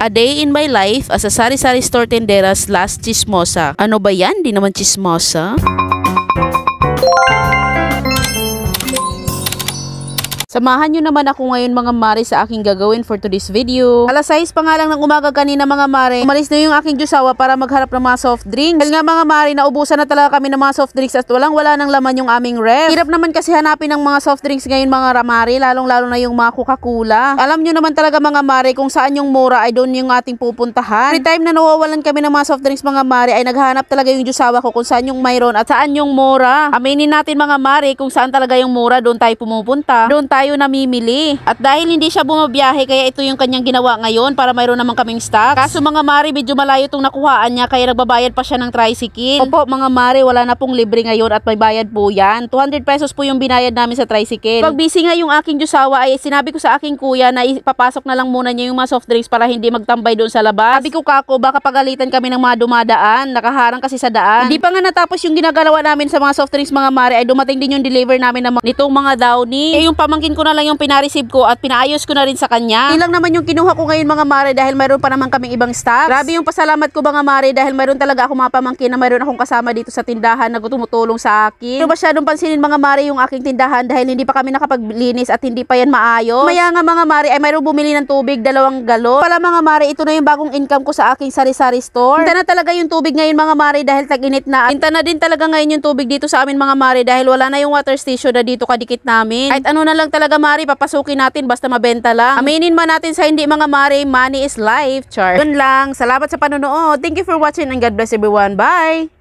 A Day in My Life as a Sari Sari Store Tendera's Last Chismosa. Ano ba yan? Di naman chismosa. Samahan nyo naman ako ngayon mga mare sa aking gagawin for today's video. Alas 6 pa nga lang ng umaga kanina mga mare. Umalis na yung aking jusawa para magharap ng mga soft drinks. Dahil nga mga mare, naubusan na talaga kami ng mga soft drinks at walang wala nang laman yung aming ref. Hirap naman kasi hanapin ang mga soft drinks ngayon mga ramare, lalong lalo na yung mga Coca-Cola. Alam nyo naman talaga mga mare kung saan yung mura ay doon yung ating pupuntahan. Every time na nawawalan kami ng mga soft drinks mga mare ay naghahanap talaga yung jusawa ko kung saan yung mayroon at saan yung mura. Aminin natin mga mare kung saan talaga yung mura doon tayo pumupunta. Doon tayo tayo namimili. At dahil hindi siya bumabiyahe kaya ito yung kanyang ginawa ngayon para mayroon naman kaming stocks. Kaso mga mari medyo malayo itong nakuhaan niya kaya nagbabayad pa siya ng tricycle. Opo mga mari wala na pong libre ngayon at may bayad po yan. 200 pesos po yung binayad namin sa tricycle. Pag busy nga yung aking Diyosawa ay sinabi ko sa aking kuya na ipapasok na lang muna niya yung mga soft drinks para hindi magtambay doon sa labas. Sabi ko kako baka pagalitan kami ng mga dumadaan. Nakaharang kasi sa daan. Hindi pa nga natapos yung ginagalawa namin sa mga soft drinks mga mari ay dumating din yung deliver namin na nitong mga downy. Eh yung pamangkin pinapasahin ko na lang yung pinareceive ko at pinaayos ko na rin sa kanya. Ilang naman yung kinuha ko ngayon mga mare dahil mayroon pa naman kaming ibang stocks. Grabe yung pasalamat ko mga mare dahil mayroon talaga ako mga pamangkin na mayroon akong kasama dito sa tindahan na tumutulong sa akin. Pero masyadong pansinin mga mare yung aking tindahan dahil hindi pa kami nakapaglinis at hindi pa yan maayos. Maya nga mga mare ay mayroon bumili ng tubig, dalawang galon. Pala mga mare, ito na yung bagong income ko sa aking sari-sari store. Hinta na talaga yung tubig ngayon mga mare dahil taginit na. Hinta na din talaga ngayon yung tubig dito sa amin mga mare dahil wala na yung water station na dito kadikit namin. Kahit ano na lang talaga mari, papasukin natin basta mabenta lang. Aminin man natin sa hindi mga mari, money is life, char. Dun lang. Salamat sa panonood. Thank you for watching and God bless everyone. Bye!